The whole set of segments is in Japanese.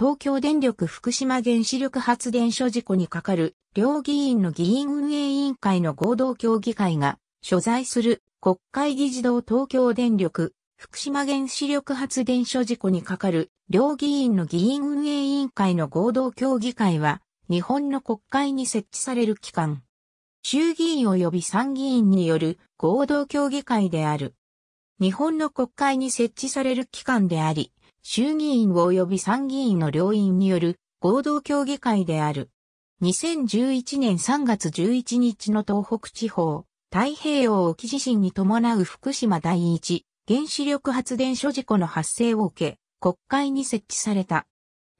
東京電力福島原子力発電所事故に係る両議員の議員運営委員会の合同協議会が所在する国会議事堂東京電力福島原子力発電所事故に係る両議員の議員運営委員会の合同協議会は日本の国会に設置される機関。衆議院及び参議院による合同協議会である。日本の国会に設置される機関であり、衆議院及び参議院の両院による合同協議会である。2011年3月11日の東北地方、太平洋沖地震に伴う福島第一原子力発電所事故の発生を受け、国会に設置された。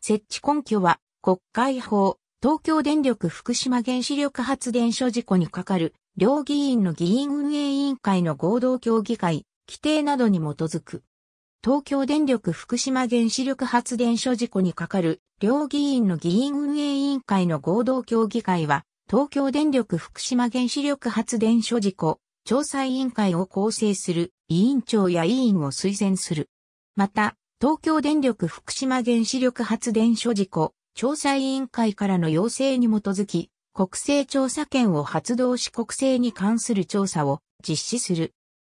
設置根拠は、国会法、東京電力福島原子力発電所事故に係る、両議員の議員運営委員会の合同協議会、規定などに基づく。東京電力福島原子力発電所事故に係る両議員の議員運営委員会の合同協議会は、東京電力福島原子力発電所事故調査委員会を構成する委員長や委員を推薦する。また、東京電力福島原子力発電所事故調査委員会からの要請に基づき、国勢調査権を発動し国勢に関する調査を実施する。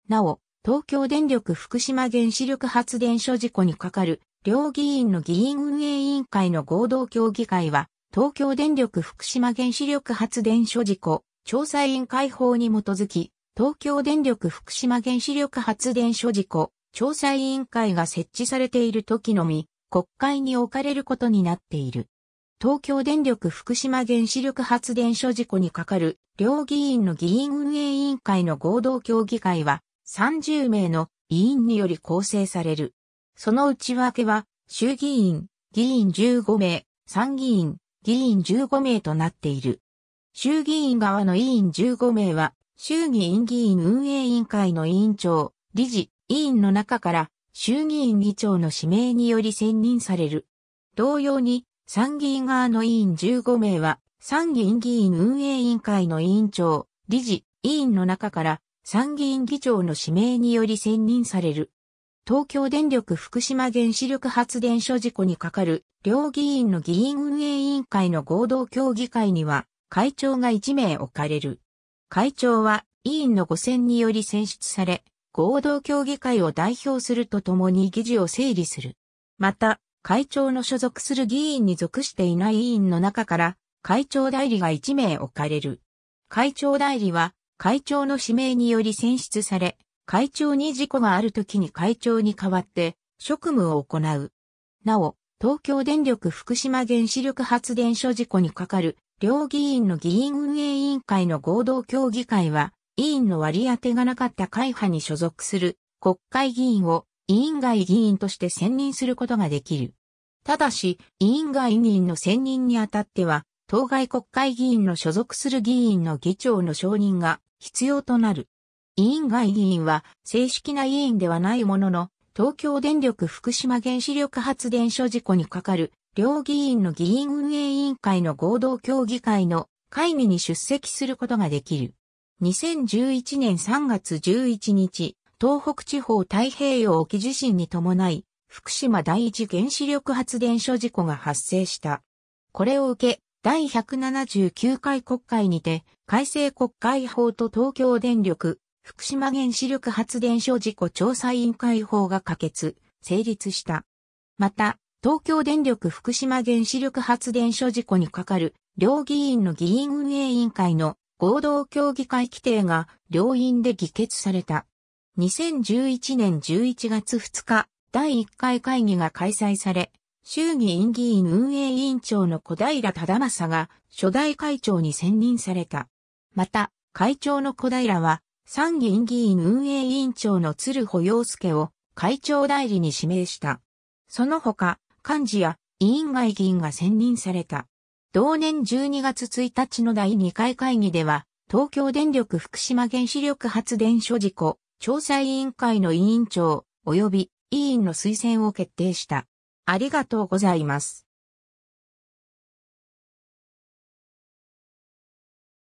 なお、東京電力福島原子力発電所事故に係る両議員の議員運営委員会の合同協議会は、東京電力福島原子力発電所事故調査委員会法に基づき、東京電力福島原子力発電所事故調査委員会が設置されている時のみ、国会に置かれることになっている。東京電力福島原子力発電所事故に係る両議員の議員運営委員会の合同協議会は、30名の委員により構成される。その内訳は、衆議院、議員15名、参議院、議員15名となっている。衆議院側の委員15名は、衆議院議員運営委員会の委員長、理事、委員の中から、衆議院議長の指名により選任される。同様に、参議院側の委員15名は、参議院議員運営委員会の委員長、理事、委員の中から、参議院議長の指名により選任される。東京電力福島原子力発電所事故にかかる両議員の議員運営委員会の合同協議会には会長が1名置かれる。会長は委員の5選により選出され、合同協議会を代表するとともに議事を整理する。また、会長の所属する議員に属していない委員の中から、会長代理が1名置かれる。会長代理は、会長の指名により選出され、会長に事故がある時に会長に代わって職務を行う。なお、東京電力福島原子力発電所事故にかかる両議員の議員運営委員会の合同協議会は、委員の割り当てがなかった会派に所属する国会議員を委員外議員として選任することができる。ただし、委員外議員の選任にあたっては、当該国会議員の所属する議員の議長の承認が必要となる。委員外議員は正式な委員ではないものの、東京電力福島原子力発電所事故にかかる両議員の議員運営委員会の合同協議会の会議に出席することができる。2011年3月11日、東北地方太平洋沖地震に伴い、福島第一原子力発電所事故が発生した。これを受け、第179回国会にて、改正国会法と東京電力、福島原子力発電所事故調査委員会法が可決、成立した。また、東京電力福島原子力発電所事故に係る、両議員の議員運営委員会の合同協議会規定が両院で議決された。2011年11月2日、第1回会議が開催され、衆議院議員運営委員長の小平忠正が初代会長に選任された。また、会長の小平は、参議院議員運営委員長の鶴保陽介を会長代理に指名した。その他、幹事や委員外議員が選任された。同年12月1日の第2回会議では、東京電力福島原子力発電所事故調査委員会の委員長及び委員の推薦を決定した。ありがとうございます。